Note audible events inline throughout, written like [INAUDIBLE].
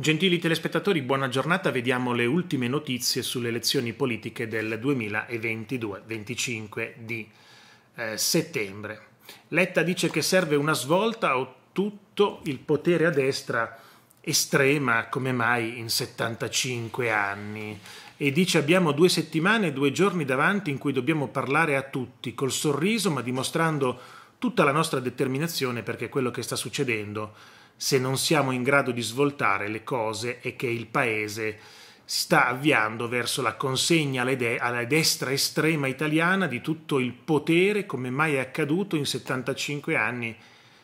Gentili telespettatori, buona giornata. Vediamo le ultime notizie sulle elezioni politiche del 2022-25 di eh, settembre. Letta dice che serve una svolta o tutto il potere a destra estrema come mai in 75 anni e dice abbiamo due settimane e due giorni davanti in cui dobbiamo parlare a tutti col sorriso ma dimostrando tutta la nostra determinazione perché quello che sta succedendo se non siamo in grado di svoltare le cose e che il Paese sta avviando verso la consegna alla destra estrema italiana di tutto il potere come mai è accaduto in 75 anni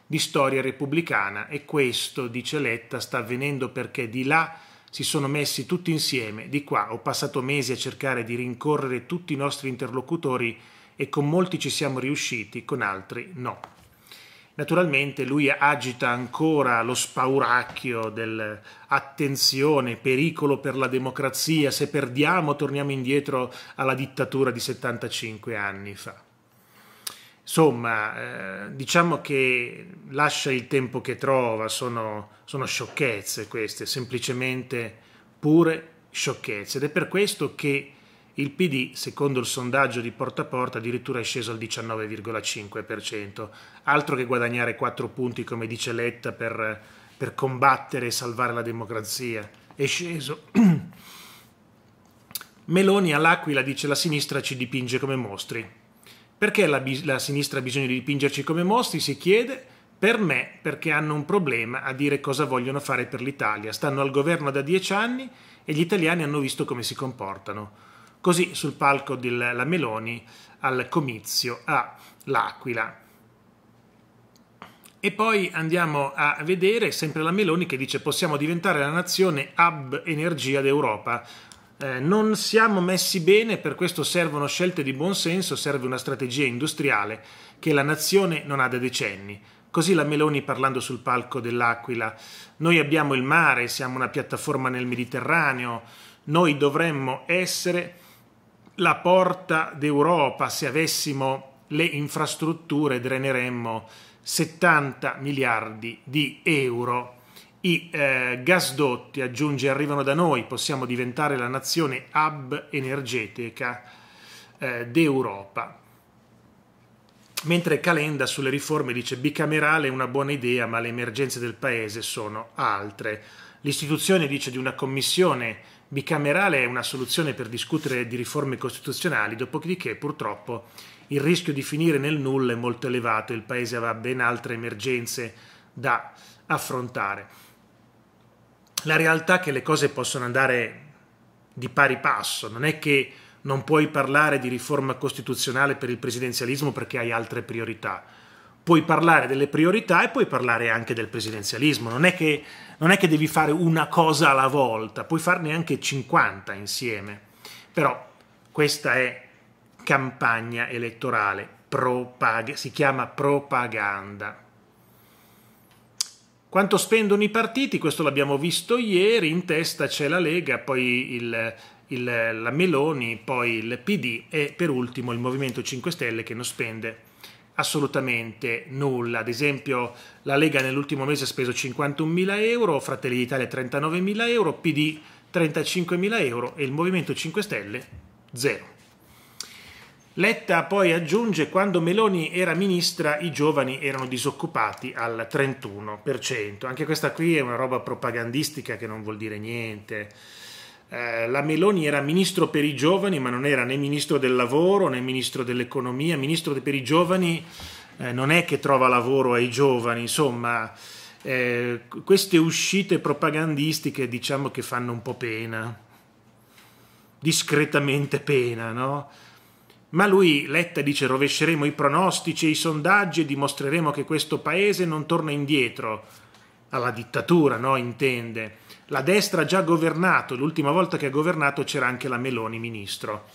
di storia repubblicana e questo, dice Letta, sta avvenendo perché di là si sono messi tutti insieme, di qua ho passato mesi a cercare di rincorrere tutti i nostri interlocutori e con molti ci siamo riusciti, con altri no. Naturalmente lui agita ancora lo spauracchio del attenzione, pericolo per la democrazia, se perdiamo torniamo indietro alla dittatura di 75 anni fa. Insomma, eh, diciamo che lascia il tempo che trova, sono, sono sciocchezze queste, semplicemente pure sciocchezze ed è per questo che il PD, secondo il sondaggio di porta a porta, addirittura è sceso al 19,5%. Altro che guadagnare 4 punti, come dice Letta, per, per combattere e salvare la democrazia. È sceso. [CLEARS THROAT] Meloni all'Aquila dice la sinistra ci dipinge come mostri. Perché la, la sinistra ha bisogno di dipingerci come mostri? Si chiede. Per me, perché hanno un problema a dire cosa vogliono fare per l'Italia. Stanno al governo da dieci anni e gli italiani hanno visto come si comportano così sul palco della Meloni al comizio a L'Aquila. E poi andiamo a vedere sempre la Meloni che dice possiamo diventare la nazione hub energia d'Europa. Eh, non siamo messi bene, per questo servono scelte di buonsenso, serve una strategia industriale che la nazione non ha da decenni. Così la Meloni parlando sul palco dell'Aquila, noi abbiamo il mare, siamo una piattaforma nel Mediterraneo, noi dovremmo essere la porta d'Europa, se avessimo le infrastrutture, dreneremmo 70 miliardi di euro. I eh, gasdotti, aggiunge, arrivano da noi, possiamo diventare la nazione hub energetica eh, d'Europa. Mentre Calenda sulle riforme dice bicamerale è una buona idea, ma le emergenze del paese sono altre. L'istituzione, dice, di una commissione bicamerale è una soluzione per discutere di riforme costituzionali, dopodiché purtroppo il rischio di finire nel nulla è molto elevato, il Paese aveva ben altre emergenze da affrontare. La realtà è che le cose possono andare di pari passo, non è che non puoi parlare di riforma costituzionale per il presidenzialismo perché hai altre priorità. Puoi parlare delle priorità e puoi parlare anche del presidenzialismo, non è che non è che devi fare una cosa alla volta, puoi farne anche 50 insieme. Però questa è campagna elettorale, propag- si chiama propaganda. Quanto spendono i partiti? Questo l'abbiamo visto ieri, in testa c'è la Lega, poi il, il, la Meloni, poi il PD e per ultimo il Movimento 5 Stelle che non spende assolutamente nulla. Ad esempio, la Lega nell'ultimo mese ha speso 51.000 euro, Fratelli d'Italia 39.000 euro, PD 35.000 euro e il Movimento 5 Stelle 0. Letta poi aggiunge quando Meloni era ministra i giovani erano disoccupati al 31%. Anche questa qui è una roba propagandistica che non vuol dire niente. Eh, la Meloni era ministro per i giovani, ma non era né ministro del lavoro né ministro dell'economia, ministro per i giovani eh, non è che trova lavoro ai giovani, insomma, eh, queste uscite propagandistiche diciamo che fanno un po' pena, discretamente pena, no? Ma lui, Letta, dice rovesceremo i pronostici e i sondaggi e dimostreremo che questo paese non torna indietro alla dittatura, no? Intende la destra ha già governato, l'ultima volta che ha governato c'era anche la Meloni ministro.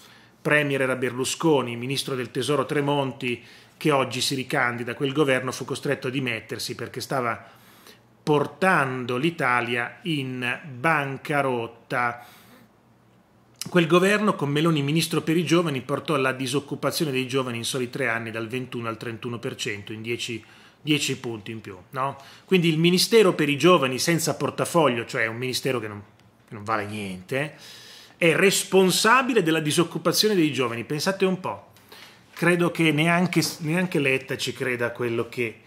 Premier era Berlusconi, ministro del tesoro Tremonti, che oggi si ricandida, quel governo fu costretto a dimettersi perché stava portando l'Italia in bancarotta. Quel governo, con Meloni ministro per i giovani, portò la disoccupazione dei giovani in soli tre anni dal 21 al 31%, in dieci anni 10 punti in più. No? Quindi il Ministero per i giovani senza portafoglio, cioè un ministero che non, che non vale niente, è responsabile della disoccupazione dei giovani. Pensate un po', credo che neanche, neanche Letta ci creda a quello che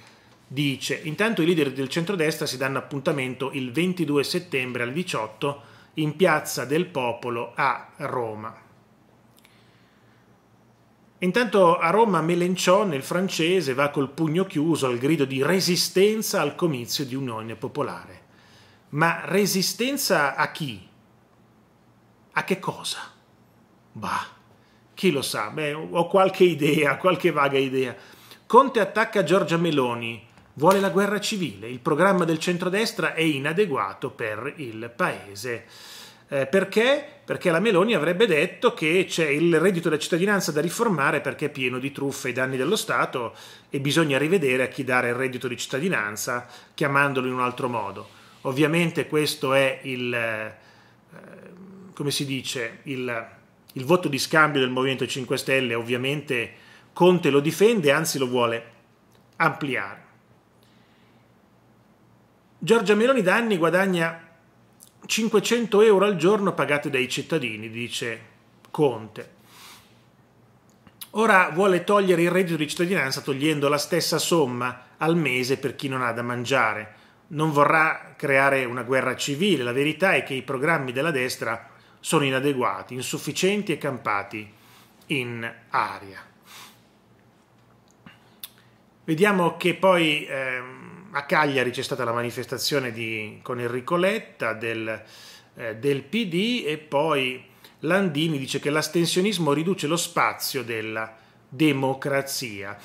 dice. Intanto i leader del centrodestra si danno appuntamento il 22 settembre alle 18 in Piazza del Popolo a Roma. Intanto a Roma Melenchon, il francese, va col pugno chiuso al grido di resistenza al comizio di Unione Popolare. Ma resistenza a chi? A che cosa? Bah, chi lo sa, Beh, ho qualche idea, qualche vaga idea. Conte attacca Giorgia Meloni, vuole la guerra civile, il programma del centrodestra è inadeguato per il paese. Eh, perché? Perché la Meloni avrebbe detto che c'è il reddito della cittadinanza da riformare perché è pieno di truffe e danni dello Stato e bisogna rivedere a chi dare il reddito di cittadinanza chiamandolo in un altro modo. Ovviamente questo è il, eh, eh come si dice, il, il voto di scambio del Movimento 5 Stelle, ovviamente Conte lo difende, anzi lo vuole ampliare. Giorgia Meloni da anni guadagna 500 euro al giorno pagate dai cittadini, dice Conte. Ora vuole togliere il reddito di cittadinanza togliendo la stessa somma al mese per chi non ha da mangiare. Non vorrà creare una guerra civile, la verità è che i programmi della destra sono inadeguati, insufficienti e campati in aria. Vediamo che poi... Ehm, a Cagliari c'è stata la manifestazione di, con Enrico Letta del, eh, del PD e poi Landini dice che l'astensionismo riduce lo spazio della democrazia.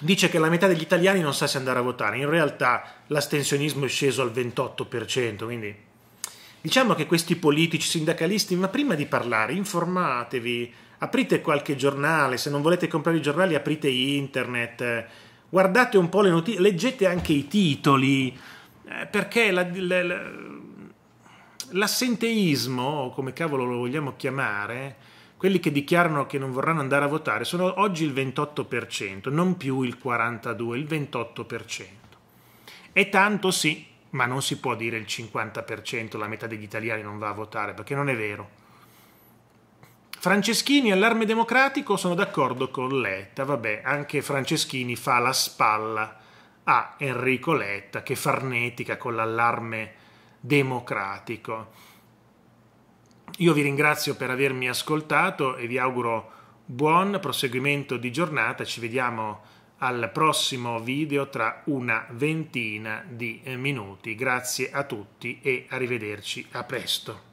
Dice che la metà degli italiani non sa se andare a votare, in realtà l'astensionismo è sceso al 28%, quindi diciamo che questi politici sindacalisti, ma prima di parlare informatevi, aprite qualche giornale, se non volete comprare i giornali aprite internet, guardate un po' le notizie, leggete anche i titoli, eh, perché la, la, la, l'assenteismo, come cavolo lo vogliamo chiamare, quelli che dichiarano che non vorranno andare a votare sono oggi il 28%, non più il 42%, il 28%. E tanto sì, ma non si può dire il 50%, la metà degli italiani non va a votare, perché non è vero. Franceschini all'arme democratico sono d'accordo con Letta, vabbè, anche Franceschini fa la spalla a Enrico Letta che farnetica con l'allarme democratico. Io vi ringrazio per avermi ascoltato e vi auguro buon proseguimento di giornata, ci vediamo al prossimo video tra una ventina di minuti. Grazie a tutti e arrivederci a presto.